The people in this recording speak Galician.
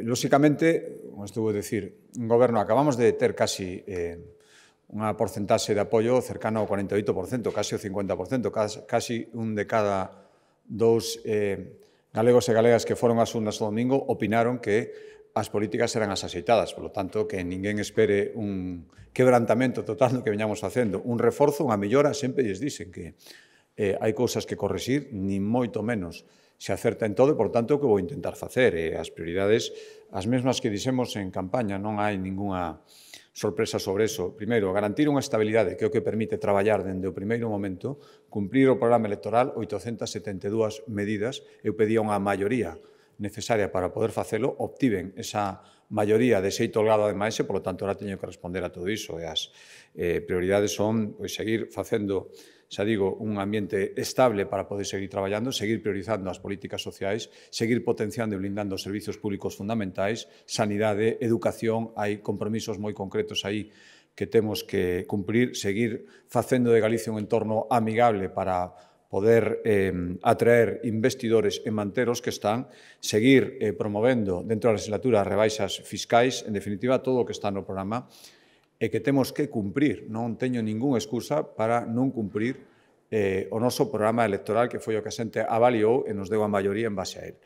Eh, lóxicamente, como estuvo a decir, un goberno acabamos de ter casi eh, unha porcentaxe de apoio cercano ao 48%, casi o 50%, casi un de cada dous eh, galegos e galegas que foron ás urnas o domingo opinaron que as políticas eran as Por polo tanto que ninguén espere un quebrantamento total do que veñamos facendo, un reforzo, unha millora, sempre lles dicen que eh, hai cousas que corrixir, nin moito menos. Se acerta en todo e, por tanto, o que vou intentar facer. eh, as prioridades, as mesmas que dixemos en campaña, non hai ningunha sorpresa sobre eso. Primeiro, garantir unha estabilidade que é o que permite traballar dende o primeiro momento, cumprir o programa electoral 872 medidas, eu pedía unha maioría necesaria para poder facelo obtiven esa maioría de xeito holgado ademais por polo tanto, ahora teño que responder a todo iso. E as eh, prioridades son pois, seguir facendo xa digo, un ambiente estable para poder seguir traballando, seguir priorizando as políticas sociais, seguir potenciando e blindando os servizos públicos fundamentais, sanidade, educación, hai compromisos moi concretos aí que temos que cumprir, seguir facendo de Galicia un entorno amigable para poder eh, atraer investidores e manteros que están, seguir eh, promovendo dentro da legislatura rebaixas fiscais, en definitiva, todo o que está no programa, e que temos que cumprir. Non teño ningún excusa para non cumprir eh, o noso programa electoral que foi o que a xente avaliou e nos deu a maioría en base a ele.